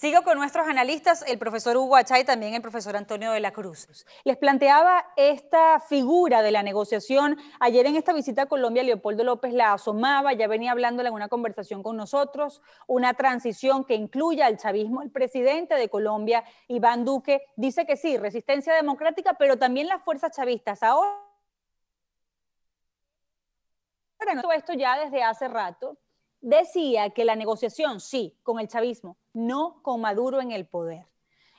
Sigo con nuestros analistas, el profesor Hugo Achay y también el profesor Antonio de la Cruz. Les planteaba esta figura de la negociación. Ayer en esta visita a Colombia, Leopoldo López la asomaba, ya venía hablándola en una conversación con nosotros, una transición que incluya al chavismo. El presidente de Colombia, Iván Duque, dice que sí, resistencia democrática, pero también las fuerzas chavistas. Ahora, esto ya desde hace rato decía que la negociación, sí, con el chavismo, no con Maduro en el poder.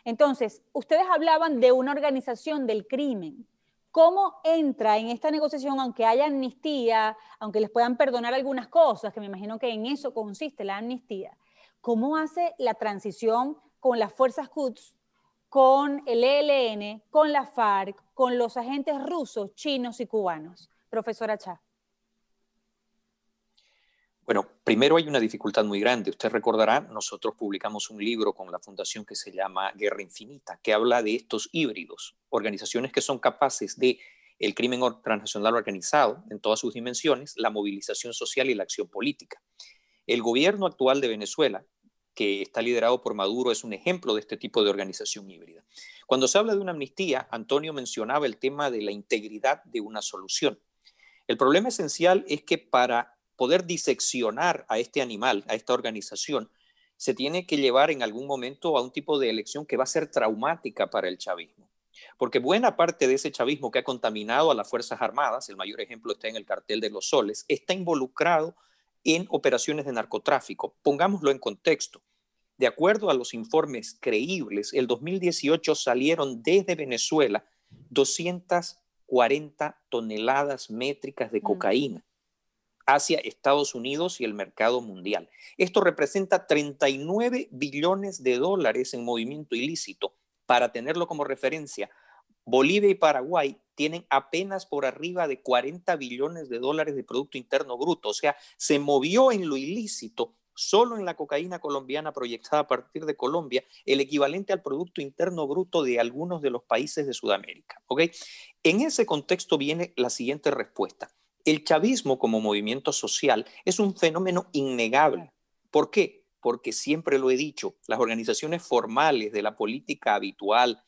Entonces, ustedes hablaban de una organización del crimen. ¿Cómo entra en esta negociación, aunque haya amnistía, aunque les puedan perdonar algunas cosas, que me imagino que en eso consiste la amnistía? ¿Cómo hace la transición con las fuerzas Quds, con el ELN, con la FARC, con los agentes rusos, chinos y cubanos? Profesora Chá. Bueno, primero hay una dificultad muy grande. Usted recordará, nosotros publicamos un libro con la fundación que se llama Guerra Infinita, que habla de estos híbridos, organizaciones que son capaces de el crimen transnacional organizado en todas sus dimensiones, la movilización social y la acción política. El gobierno actual de Venezuela, que está liderado por Maduro, es un ejemplo de este tipo de organización híbrida. Cuando se habla de una amnistía, Antonio mencionaba el tema de la integridad de una solución. El problema esencial es que para poder diseccionar a este animal, a esta organización, se tiene que llevar en algún momento a un tipo de elección que va a ser traumática para el chavismo. Porque buena parte de ese chavismo que ha contaminado a las Fuerzas Armadas, el mayor ejemplo está en el cartel de los soles, está involucrado en operaciones de narcotráfico. Pongámoslo en contexto. De acuerdo a los informes creíbles, el 2018 salieron desde Venezuela 240 toneladas métricas de cocaína hacia Estados Unidos y el mercado mundial. Esto representa 39 billones de dólares en movimiento ilícito. Para tenerlo como referencia, Bolivia y Paraguay tienen apenas por arriba de 40 billones de dólares de Producto Interno Bruto, o sea, se movió en lo ilícito. Solo en la cocaína colombiana proyectada a partir de Colombia, el equivalente al Producto Interno Bruto de algunos de los países de Sudamérica. ¿okay? En ese contexto viene la siguiente respuesta el chavismo como movimiento social es un fenómeno innegable. ¿Por qué? Porque siempre lo he dicho, las organizaciones formales de la política habitual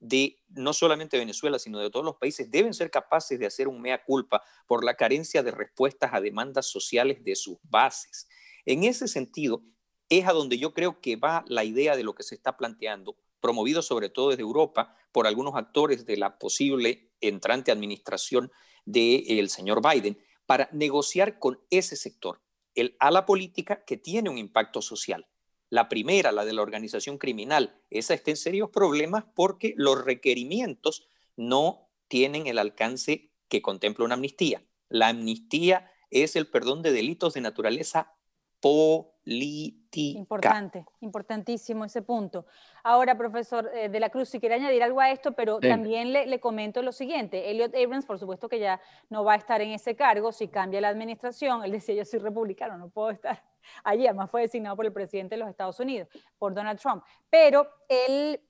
de no solamente Venezuela, sino de todos los países, deben ser capaces de hacer un mea culpa por la carencia de respuestas a demandas sociales de sus bases. En ese sentido, es a donde yo creo que va la idea de lo que se está planteando, promovido sobre todo desde Europa por algunos actores de la posible entrante administración del señor Biden para negociar con ese sector, el la política que tiene un impacto social. La primera, la de la organización criminal, esa está en serios problemas porque los requerimientos no tienen el alcance que contempla una amnistía. La amnistía es el perdón de delitos de naturaleza pobre. Importante, importantísimo ese punto. Ahora, profesor eh, de la Cruz, si quiere añadir algo a esto, pero también le, le, comento lo siguiente. Elliot Abrams, por supuesto que ya no va a estar en ese cargo si cambia la administración. Él decía, yo soy republicano, no puedo estar allí. Además fue designado por el presidente de los Estados Unidos, por Donald Trump. Pero él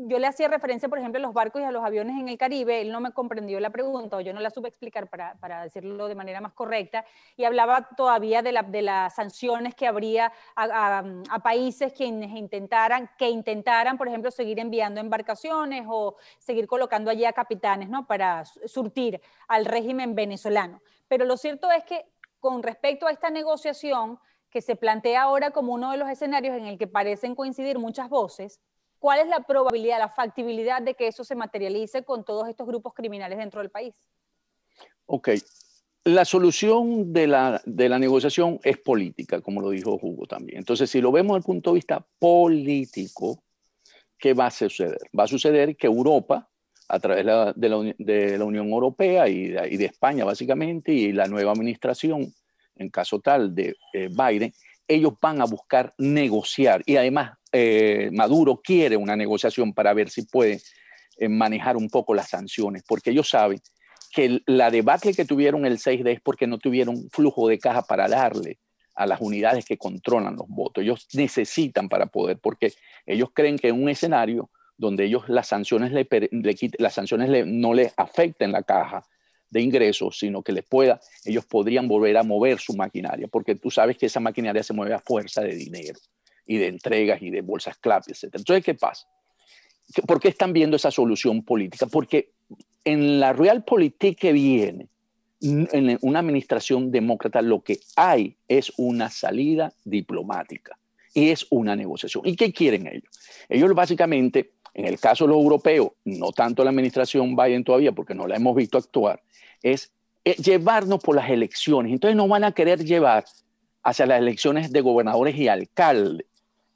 yo le hacía referencia, por ejemplo, a los barcos y a los aviones en el Caribe, él no me comprendió la pregunta o yo no la supe explicar para, decirlo de manera más correcta, y hablaba todavía de, las sanciones que habría a, países quienes intentaran, que intentaran, por ejemplo, seguir enviando embarcaciones o seguir colocando allí a capitanes ¿no? para surtir al régimen venezolano. Pero lo cierto es que con respecto a esta negociación que se plantea ahora como uno de los escenarios en el que parecen coincidir muchas voces, ¿Cuál es la probabilidad, la factibilidad de que eso se materialice con todos estos grupos criminales dentro del país? Ok. La solución de la, de la negociación es política, como lo dijo Hugo también. Entonces, si lo vemos desde el punto de vista político, ¿qué va a suceder? Va a suceder que Europa, a través de la, Unión Europea y de, España básicamente, y la nueva administración, en caso tal de eh, Biden, ellos van a buscar negociar y además eh, Maduro quiere una negociación para ver si puede eh, manejar un poco las sanciones, porque ellos saben que la debacle que tuvieron el 6 de es porque no tuvieron flujo de caja para darle a las unidades que controlan los votos. Ellos necesitan para poder, porque ellos creen que en un escenario donde ellos las sanciones, le, las sanciones no les afecten la caja, de ingresos, sino que les pueda, ellos podrían volver a mover su maquinaria, porque tú sabes que esa maquinaria se mueve a fuerza de dinero y de entregas y de bolsas clap, etc. Entonces, ¿qué pasa? ¿Por qué están viendo esa solución política? Porque en la realpolitik que viene, en una administración demócrata, lo que hay es una salida diplomática y es una negociación. ¿Y qué quieren ellos? Ellos básicamente en el caso de los europeos, no tanto la administración Biden todavía, porque no la hemos visto actuar, es eh, llevarnos por las elecciones. Entonces no van a querer llevar hacia las elecciones de gobernadores y alcaldes.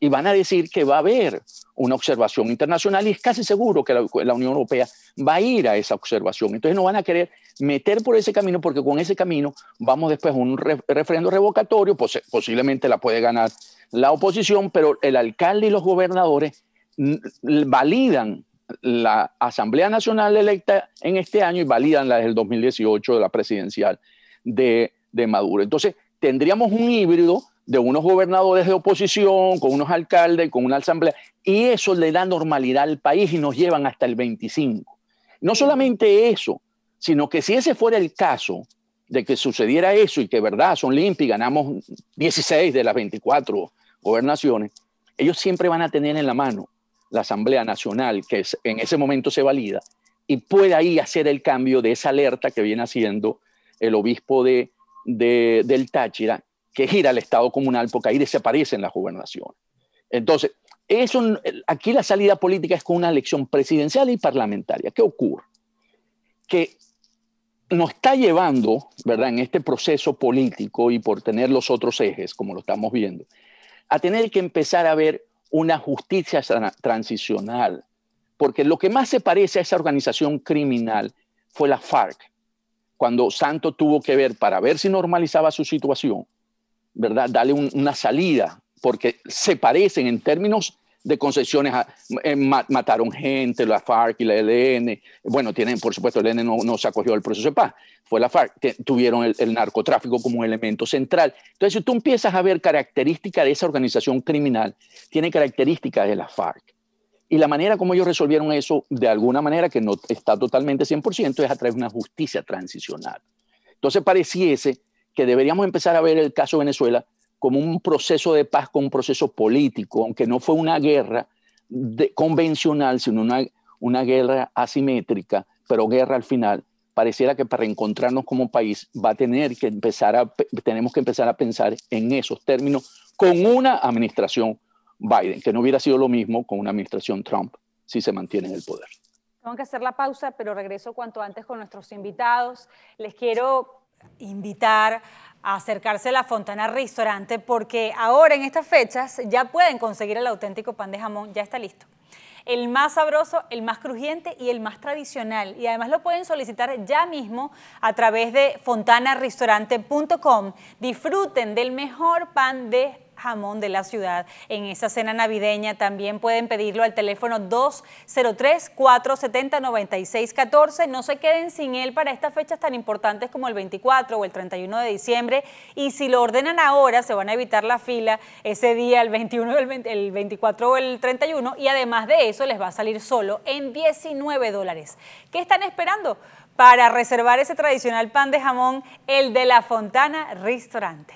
Y van a decir que va a haber una observación internacional y es casi seguro que la, Unión Europea va a ir a esa observación. Entonces no van a querer meter por ese camino porque con ese camino vamos después a un referendo revocatorio, posiblemente la puede ganar la oposición, pero el alcalde y los gobernadores validan la Asamblea Nacional electa en este año y validan la del 2018 de la presidencial de, Maduro. Entonces, tendríamos un híbrido de unos gobernadores de oposición, con unos alcaldes, con una asamblea, y eso le da normalidad al país y nos llevan hasta el 25. No solamente eso, sino que si ese fuera el caso de que sucediera eso y que, verdad, son limpios y ganamos 16 de las 24 gobernaciones, ellos siempre van a tener en la mano la Asamblea Nacional, que en ese momento se valida, y puede ahí hacer el cambio de esa alerta que viene haciendo el obispo de, del Táchira, que gira al Estado comunal, porque ahí desaparecen las gobernaciones. Entonces, aquí la salida política es con una elección presidencial y parlamentaria. ¿Qué ocurre? Que nos está llevando, ¿verdad?, en este proceso político y por tener los otros ejes, como lo estamos viendo, a tener que empezar a ver una justicia transicional, porque lo que más se parece a esa organización criminal fue la FARC, cuando Santo tuvo que ver para ver si normalizaba su situación, ¿verdad? dale una salida, porque se parecen en términos de concesiones, eh, mataron gente, la FARC y la ELN. Bueno, tienen, por supuesto, el ELN no, no, se acogió al proceso de paz, fue la FARC, que tuvieron el, narcotráfico como elemento central. Entonces, si tú empiezas a ver características de esa organización criminal, tiene características de la FARC. Y la manera como ellos resolvieron eso, de alguna manera que no está totalmente 100%, es a través de una justicia transicional. Entonces, pareciese que deberíamos empezar a ver el caso Venezuela como un proceso de paz con un proceso político, aunque no fue una guerra convencional, sino una, una guerra asimétrica, pero guerra al final, pareciera que para encontrarnos como país va a tener que empezar a, tenemos que empezar a pensar en esos términos con una administración Biden, que no hubiera sido lo mismo con una administración Trump si se mantiene en el poder. Tengo que hacer la pausa, pero regreso cuanto antes con nuestros invitados. Les quiero invitar a acercarse a la Fontana Restaurante porque ahora en estas fechas ya pueden conseguir el auténtico pan de jamón, ya está listo. El más sabroso, el más crujiente y el más tradicional. Y además lo pueden solicitar ya mismo a través de fontanarestaurante.com. Disfruten del mejor pan de jamón de la ciudad en esa cena navideña. También pueden pedirlo al teléfono 203-470-9614. No se queden sin él para estas fechas tan importantes como el 24 o el 31 de diciembre. Y si lo ordenan ahora, se van a evitar la fila ese día, el 21, 24 o el 31. Y además de eso, les va a salir solo en 19 dólares. ¿Qué están esperando? para reservar ese tradicional pan de jamón, el de la Fontana Restaurante.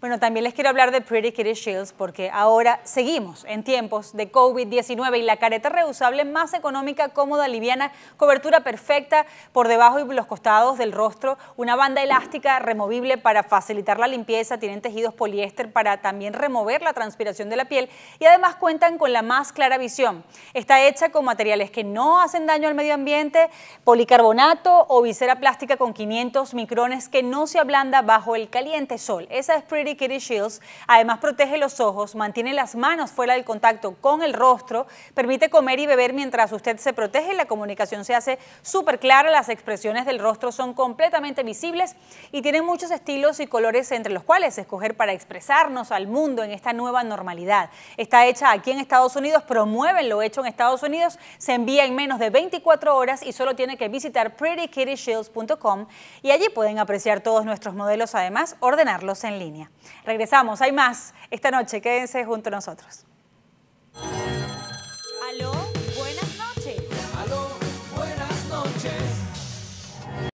Bueno, también les quiero hablar de Pretty Kitty Shields porque ahora seguimos en tiempos de COVID-19 y la careta reusable más económica, cómoda, liviana, cobertura perfecta por debajo y los costados del rostro, una banda elástica removible para facilitar la limpieza, tienen tejidos poliéster para también remover la transpiración de la piel y además cuentan con la más clara visión. Está hecha con materiales que no hacen daño al medio ambiente, policarbonato o visera plástica con 500 micrones que no se ablanda bajo el caliente sol. Esa es Pretty Kitty Shields además protege los ojos, mantiene las manos fuera del contacto con el rostro, permite comer y beber mientras usted se protege, la comunicación se hace súper clara, las expresiones del rostro son completamente visibles y tiene muchos estilos y colores entre los cuales escoger para expresarnos al mundo en esta nueva normalidad. Está hecha aquí en Estados Unidos, promueven lo hecho en Estados Unidos, se envía en menos de 24 horas y solo tiene que visitar prettykittyshields.com y allí pueden apreciar todos nuestros modelos, además ordenarlos en línea. Regresamos, hay más esta noche, quédense junto a nosotros.